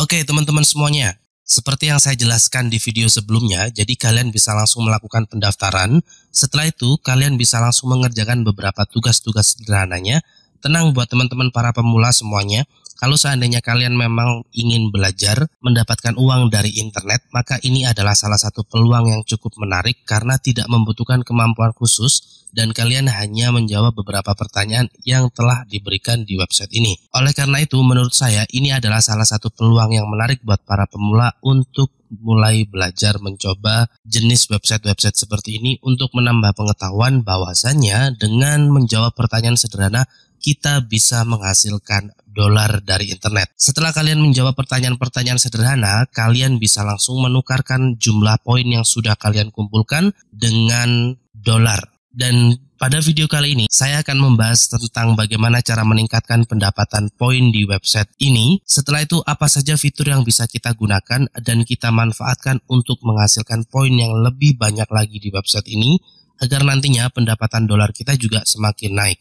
Oke teman-teman semuanya, seperti yang saya jelaskan di video sebelumnya, jadi kalian bisa langsung melakukan pendaftaran. Setelah itu, kalian bisa langsung mengerjakan beberapa tugas-tugas sederhananya. Tenang buat teman-teman para pemula semuanya, kalau seandainya kalian memang ingin belajar mendapatkan uang dari internet, maka ini adalah salah satu peluang yang cukup menarik karena tidak membutuhkan kemampuan khusus dan kalian hanya menjawab beberapa pertanyaan yang telah diberikan di website ini. Oleh karena itu, menurut saya ini adalah salah satu peluang yang menarik buat para pemula untuk mulai belajar mencoba jenis website-website seperti ini untuk menambah pengetahuan bahwasannya dengan menjawab pertanyaan sederhana kita bisa menghasilkan dolar dari internet. Setelah kalian menjawab pertanyaan-pertanyaan sederhana, kalian bisa langsung menukarkan jumlah poin yang sudah kalian kumpulkan dengan dolar. Dan pada video kali ini, saya akan membahas tentang bagaimana cara meningkatkan pendapatan poin di website ini. Setelah itu, apa saja fitur yang bisa kita gunakan dan kita manfaatkan untuk menghasilkan poin yang lebih banyak lagi di website ini agar nantinya pendapatan dolar kita juga semakin naik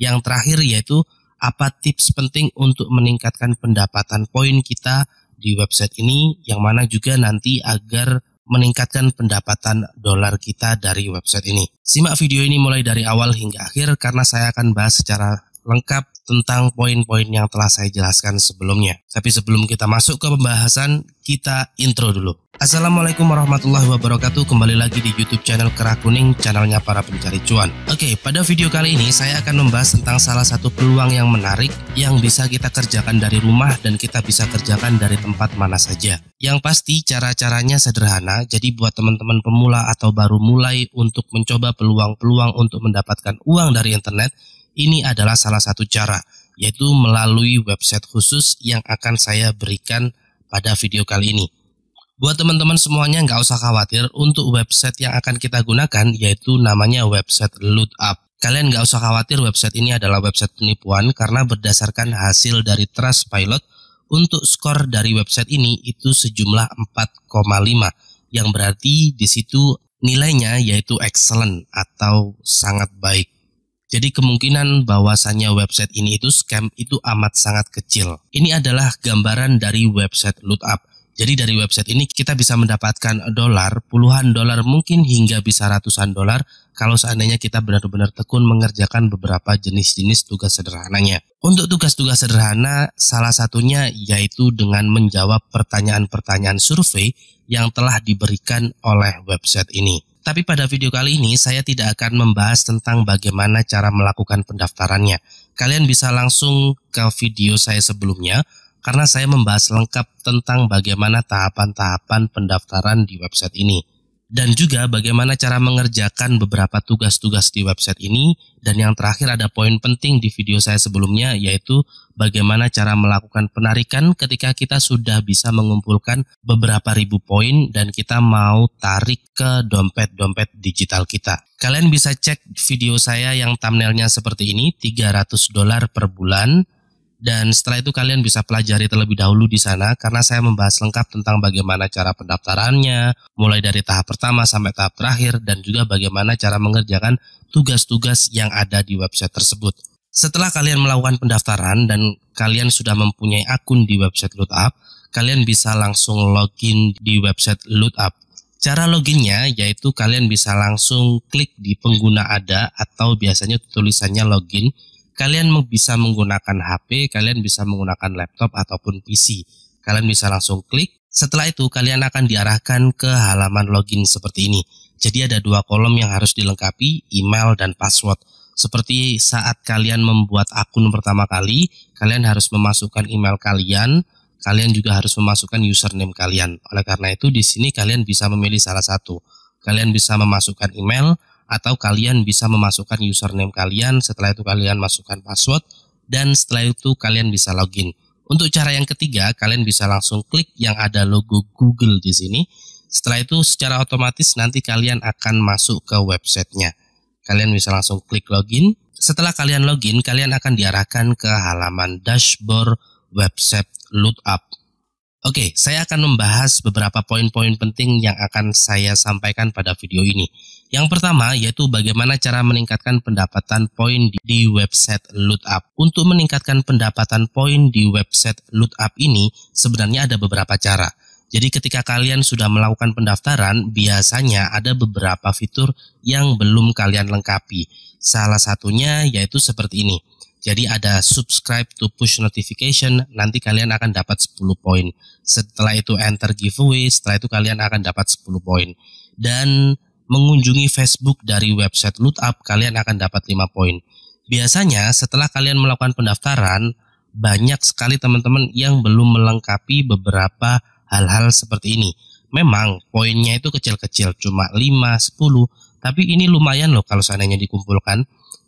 yang terakhir yaitu apa tips penting untuk meningkatkan pendapatan poin kita di website ini yang mana juga nanti agar meningkatkan pendapatan dolar kita dari website ini. Simak video ini mulai dari awal hingga akhir karena saya akan bahas secara lengkap tentang poin-poin yang telah saya jelaskan sebelumnya. Tapi sebelum kita masuk ke pembahasan, kita intro dulu. Assalamualaikum warahmatullahi wabarakatuh Kembali lagi di Youtube channel Kerah Kuning Channelnya para pencari cuan Oke, pada video kali ini saya akan membahas tentang salah satu peluang yang menarik Yang bisa kita kerjakan dari rumah dan kita bisa kerjakan dari tempat mana saja Yang pasti cara-caranya sederhana Jadi buat teman-teman pemula atau baru mulai untuk mencoba peluang-peluang untuk mendapatkan uang dari internet ini adalah salah satu cara, yaitu melalui website khusus yang akan saya berikan pada video kali ini. Buat teman-teman semuanya nggak usah khawatir untuk website yang akan kita gunakan yaitu namanya website Lootup. Kalian nggak usah khawatir website ini adalah website penipuan karena berdasarkan hasil dari Trust Pilot untuk skor dari website ini itu sejumlah 4,5 yang berarti di situ nilainya yaitu excellent atau sangat baik. Jadi kemungkinan bahwasannya website ini itu scam itu amat sangat kecil. Ini adalah gambaran dari website lootup. Jadi dari website ini kita bisa mendapatkan dolar, puluhan dolar mungkin hingga bisa ratusan dolar kalau seandainya kita benar-benar tekun mengerjakan beberapa jenis-jenis tugas sederhananya. Untuk tugas-tugas sederhana, salah satunya yaitu dengan menjawab pertanyaan-pertanyaan survei yang telah diberikan oleh website ini. Tapi pada video kali ini saya tidak akan membahas tentang bagaimana cara melakukan pendaftarannya. Kalian bisa langsung ke video saya sebelumnya karena saya membahas lengkap tentang bagaimana tahapan-tahapan pendaftaran di website ini dan juga bagaimana cara mengerjakan beberapa tugas-tugas di website ini. Dan yang terakhir ada poin penting di video saya sebelumnya yaitu bagaimana cara melakukan penarikan ketika kita sudah bisa mengumpulkan beberapa ribu poin dan kita mau tarik ke dompet-dompet digital kita. Kalian bisa cek video saya yang thumbnailnya seperti ini, 300 dolar per bulan dan setelah itu kalian bisa pelajari terlebih dahulu di sana karena saya membahas lengkap tentang bagaimana cara pendaftarannya, mulai dari tahap pertama sampai tahap terakhir dan juga bagaimana cara mengerjakan tugas-tugas yang ada di website tersebut. Setelah kalian melakukan pendaftaran dan kalian sudah mempunyai akun di website LootUp, kalian bisa langsung login di website LootUp. Cara loginnya yaitu kalian bisa langsung klik di pengguna ada atau biasanya tulisannya login kalian bisa menggunakan HP, kalian bisa menggunakan laptop ataupun PC. Kalian bisa langsung klik. Setelah itu kalian akan diarahkan ke halaman login seperti ini. Jadi ada dua kolom yang harus dilengkapi, email dan password. Seperti saat kalian membuat akun pertama kali, kalian harus memasukkan email kalian, kalian juga harus memasukkan username kalian. Oleh karena itu di sini kalian bisa memilih salah satu. Kalian bisa memasukkan email, atau kalian bisa memasukkan username kalian, setelah itu kalian masukkan password dan setelah itu kalian bisa login. Untuk cara yang ketiga, kalian bisa langsung klik yang ada logo Google di sini. Setelah itu secara otomatis nanti kalian akan masuk ke websitenya. Kalian bisa langsung klik login. Setelah kalian login, kalian akan diarahkan ke halaman dashboard website Lootup. Oke, okay, saya akan membahas beberapa poin-poin penting yang akan saya sampaikan pada video ini. Yang pertama yaitu bagaimana cara meningkatkan pendapatan poin di, website website LootUp. Untuk meningkatkan pendapatan poin di website LootUp ini sebenarnya ada beberapa cara. Jadi ketika kalian sudah melakukan pendaftaran, biasanya ada beberapa fitur yang belum kalian lengkapi. Salah satunya yaitu seperti ini. Jadi ada subscribe to push notification, nanti kalian akan dapat 10 poin. Setelah itu enter giveaway, setelah itu kalian akan dapat 10 poin. Dan mengunjungi Facebook dari website Loot Up, kalian akan dapat 5 poin. Biasanya setelah kalian melakukan pendaftaran, banyak sekali teman-teman yang belum melengkapi beberapa hal-hal seperti ini. Memang poinnya itu kecil-kecil, cuma 5, 10, tapi ini lumayan loh kalau seandainya dikumpulkan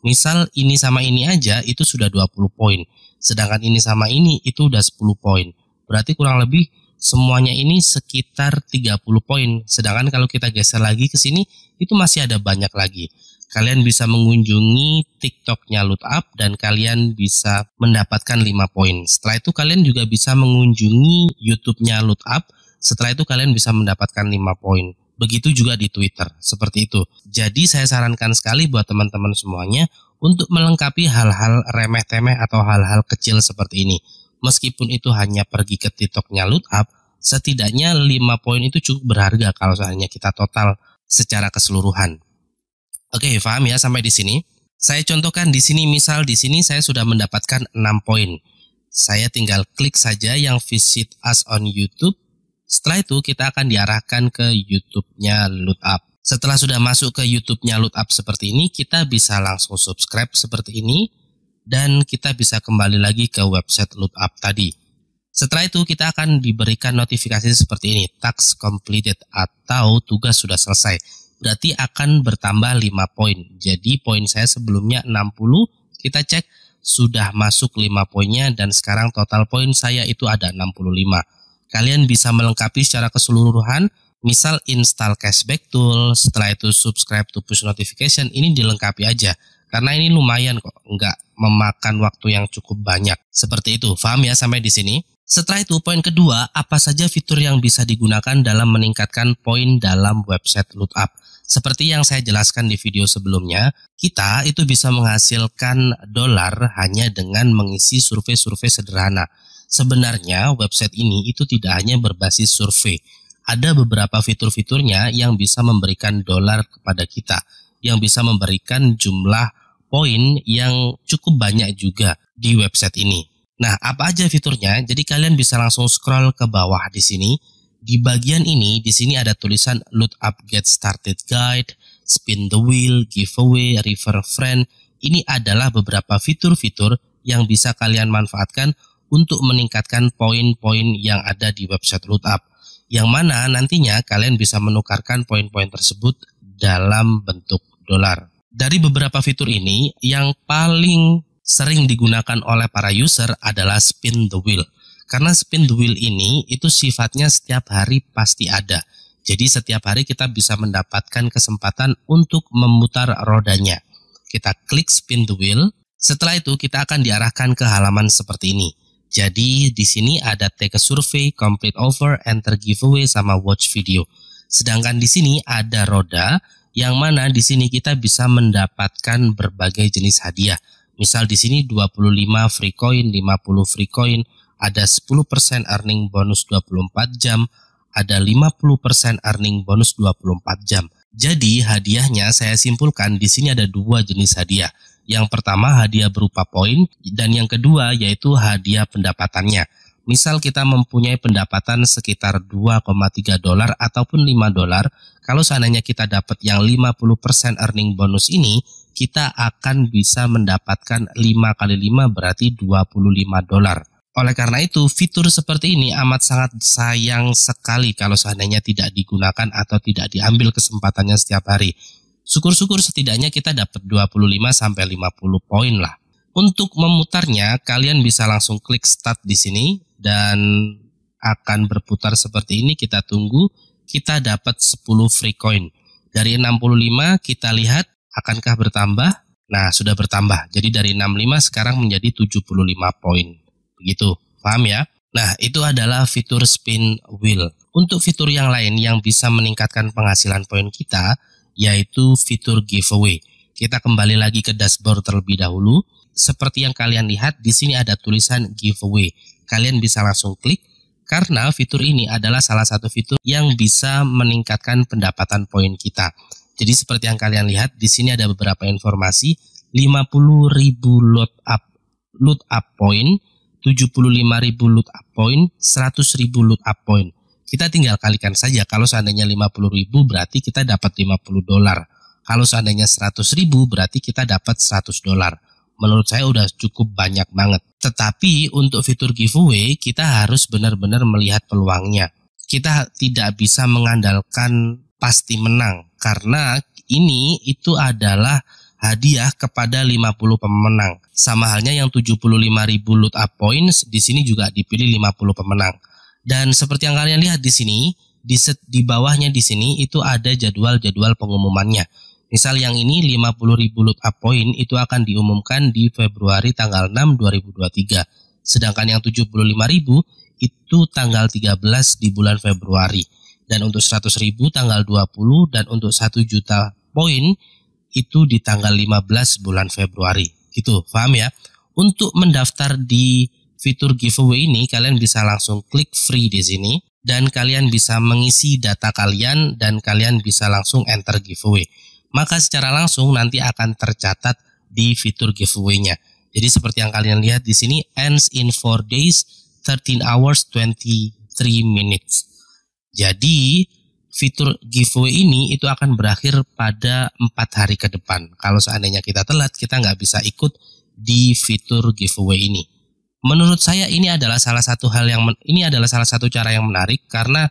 Misal ini sama ini aja itu sudah 20 poin. Sedangkan ini sama ini itu udah 10 poin. Berarti kurang lebih semuanya ini sekitar 30 poin. Sedangkan kalau kita geser lagi ke sini itu masih ada banyak lagi. Kalian bisa mengunjungi TikToknya Up dan kalian bisa mendapatkan 5 poin. Setelah itu kalian juga bisa mengunjungi YouTube-nya Up. Setelah itu kalian bisa mendapatkan 5 poin. Begitu juga di Twitter, seperti itu. Jadi saya sarankan sekali buat teman-teman semuanya untuk melengkapi hal-hal remeh-temeh atau hal-hal kecil seperti ini. Meskipun itu hanya pergi ke TikToknya Loot Up, setidaknya 5 poin itu cukup berharga kalau seandainya kita total secara keseluruhan. Oke, paham ya sampai di sini? Saya contohkan di sini misal di sini saya sudah mendapatkan 6 poin. Saya tinggal klik saja yang visit us on YouTube setelah itu kita akan diarahkan ke YouTube-nya Up. Setelah sudah masuk ke YouTube-nya Up seperti ini, kita bisa langsung subscribe seperti ini dan kita bisa kembali lagi ke website Up tadi. Setelah itu kita akan diberikan notifikasi seperti ini, tax completed atau tugas sudah selesai. Berarti akan bertambah 5 poin. Jadi poin saya sebelumnya 60, kita cek sudah masuk 5 poinnya dan sekarang total poin saya itu ada 65 kalian bisa melengkapi secara keseluruhan misal install cashback tool setelah itu subscribe to push notification ini dilengkapi aja karena ini lumayan kok nggak memakan waktu yang cukup banyak seperti itu paham ya sampai di sini setelah itu poin kedua apa saja fitur yang bisa digunakan dalam meningkatkan poin dalam website loot up seperti yang saya jelaskan di video sebelumnya kita itu bisa menghasilkan dolar hanya dengan mengisi survei-survei sederhana Sebenarnya website ini itu tidak hanya berbasis survei. Ada beberapa fitur-fiturnya yang bisa memberikan dolar kepada kita, yang bisa memberikan jumlah poin yang cukup banyak juga di website ini. Nah, apa aja fiturnya? Jadi kalian bisa langsung scroll ke bawah di sini. Di bagian ini, di sini ada tulisan Load Up Get Started Guide, Spin the Wheel, Giveaway, Refer Friend. Ini adalah beberapa fitur-fitur yang bisa kalian manfaatkan untuk meningkatkan poin-poin yang ada di website Rootup. yang mana nantinya kalian bisa menukarkan poin-poin tersebut dalam bentuk dolar. Dari beberapa fitur ini, yang paling sering digunakan oleh para user adalah spin the wheel. Karena spin the wheel ini itu sifatnya setiap hari pasti ada. Jadi setiap hari kita bisa mendapatkan kesempatan untuk memutar rodanya. Kita klik spin the wheel, setelah itu kita akan diarahkan ke halaman seperti ini. Jadi di sini ada take a survey, complete offer, enter giveaway sama watch video. Sedangkan di sini ada roda yang mana di sini kita bisa mendapatkan berbagai jenis hadiah. Misal di sini 25 free coin, 50 free coin, ada 10% earning bonus 24 jam, ada 50% earning bonus 24 jam. Jadi hadiahnya saya simpulkan di sini ada dua jenis hadiah. Yang pertama hadiah berupa poin dan yang kedua yaitu hadiah pendapatannya. Misal kita mempunyai pendapatan sekitar 2,3 dolar ataupun 5 dolar, kalau seandainya kita dapat yang 50% earning bonus ini, kita akan bisa mendapatkan 5 kali 5 berarti 25 dolar. Oleh karena itu, fitur seperti ini amat sangat sayang sekali kalau seandainya tidak digunakan atau tidak diambil kesempatannya setiap hari. Syukur-syukur setidaknya kita dapat 25 sampai 50 poin lah. Untuk memutarnya, kalian bisa langsung klik start di sini dan akan berputar seperti ini. Kita tunggu, kita dapat 10 free coin. Dari 65 kita lihat akankah bertambah? Nah, sudah bertambah. Jadi dari 65 sekarang menjadi 75 poin. Begitu, paham ya? Nah, itu adalah fitur spin wheel. Untuk fitur yang lain yang bisa meningkatkan penghasilan poin kita, yaitu fitur giveaway. Kita kembali lagi ke dashboard terlebih dahulu. Seperti yang kalian lihat di sini ada tulisan giveaway. Kalian bisa langsung klik karena fitur ini adalah salah satu fitur yang bisa meningkatkan pendapatan poin kita. Jadi seperti yang kalian lihat di sini ada beberapa informasi 50.000 load up load up point, 75.000 load up point, 100.000 load up point kita tinggal kalikan saja kalau seandainya 50 ribu berarti kita dapat 50 dolar kalau seandainya 100 ribu berarti kita dapat 100 dolar menurut saya udah cukup banyak banget tetapi untuk fitur giveaway kita harus benar-benar melihat peluangnya kita tidak bisa mengandalkan pasti menang karena ini itu adalah hadiah kepada 50 pemenang. Sama halnya yang 75 ribu loot up points di sini juga dipilih 50 pemenang. Dan seperti yang kalian lihat di sini, di set di bawahnya di sini itu ada jadwal-jadwal pengumumannya. Misal yang ini 50.000 loop up point itu akan diumumkan di Februari tanggal 6 2023. Sedangkan yang 75.000 itu tanggal 13 di bulan Februari. Dan untuk 100.000 tanggal 20 dan untuk 1 juta poin itu di tanggal 15 bulan Februari. Gitu, paham ya? Untuk mendaftar di Fitur giveaway ini kalian bisa langsung klik free di sini dan kalian bisa mengisi data kalian dan kalian bisa langsung enter giveaway. Maka secara langsung nanti akan tercatat di fitur giveaway-nya. Jadi seperti yang kalian lihat di sini ends in 4 days 13 hours 23 minutes. Jadi fitur giveaway ini itu akan berakhir pada 4 hari ke depan. Kalau seandainya kita telat, kita nggak bisa ikut di fitur giveaway ini menurut saya ini adalah salah satu hal yang ini adalah salah satu cara yang menarik karena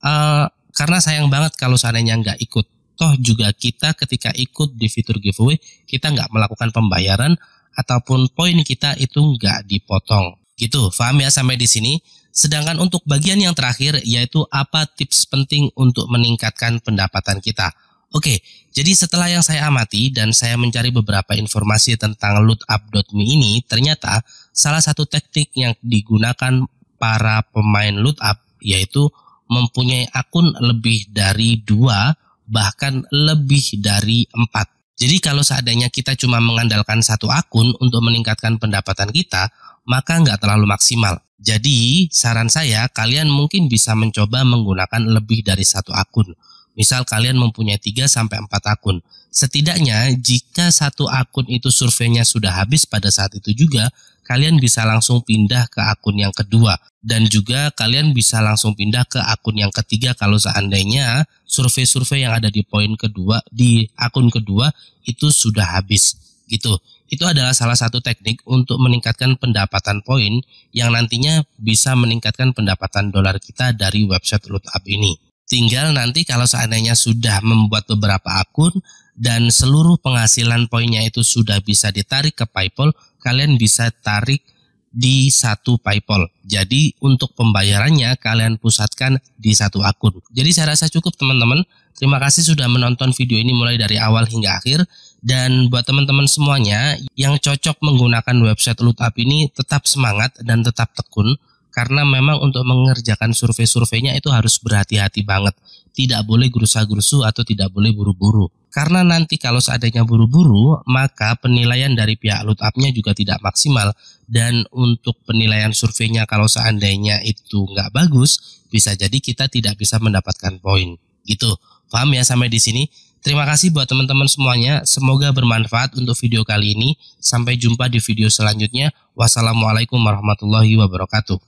uh, karena sayang banget kalau seandainya nggak ikut toh juga kita ketika ikut di fitur giveaway kita nggak melakukan pembayaran ataupun poin kita itu nggak dipotong gitu paham ya sampai di sini sedangkan untuk bagian yang terakhir yaitu apa tips penting untuk meningkatkan pendapatan kita Oke, jadi setelah yang saya amati dan saya mencari beberapa informasi tentang lootup.me ini, ternyata salah satu teknik yang digunakan para pemain up yaitu mempunyai akun lebih dari dua bahkan lebih dari empat. Jadi kalau seadanya kita cuma mengandalkan satu akun untuk meningkatkan pendapatan kita, maka nggak terlalu maksimal. Jadi saran saya kalian mungkin bisa mencoba menggunakan lebih dari satu akun Misal kalian mempunyai 3 sampai 4 akun. Setidaknya jika satu akun itu surveinya sudah habis pada saat itu juga, kalian bisa langsung pindah ke akun yang kedua dan juga kalian bisa langsung pindah ke akun yang ketiga kalau seandainya survei-survei yang ada di poin kedua di akun kedua itu sudah habis gitu. Itu adalah salah satu teknik untuk meningkatkan pendapatan poin yang nantinya bisa meningkatkan pendapatan dolar kita dari website lookup ini. Tinggal nanti kalau seandainya sudah membuat beberapa akun dan seluruh penghasilan poinnya itu sudah bisa ditarik ke PayPal, kalian bisa tarik di satu PayPal. Jadi untuk pembayarannya kalian pusatkan di satu akun. Jadi saya rasa cukup teman-teman. Terima kasih sudah menonton video ini mulai dari awal hingga akhir. Dan buat teman-teman semuanya yang cocok menggunakan website Lutap ini tetap semangat dan tetap tekun karena memang untuk mengerjakan survei-surveinya itu harus berhati-hati banget. Tidak boleh gerusa-gerusu atau tidak boleh buru-buru. Karena nanti kalau seandainya buru-buru, maka penilaian dari pihak up-nya juga tidak maksimal. Dan untuk penilaian surveinya kalau seandainya itu nggak bagus, bisa jadi kita tidak bisa mendapatkan poin. Gitu, paham ya sampai di sini? Terima kasih buat teman-teman semuanya. Semoga bermanfaat untuk video kali ini. Sampai jumpa di video selanjutnya. Wassalamualaikum warahmatullahi wabarakatuh.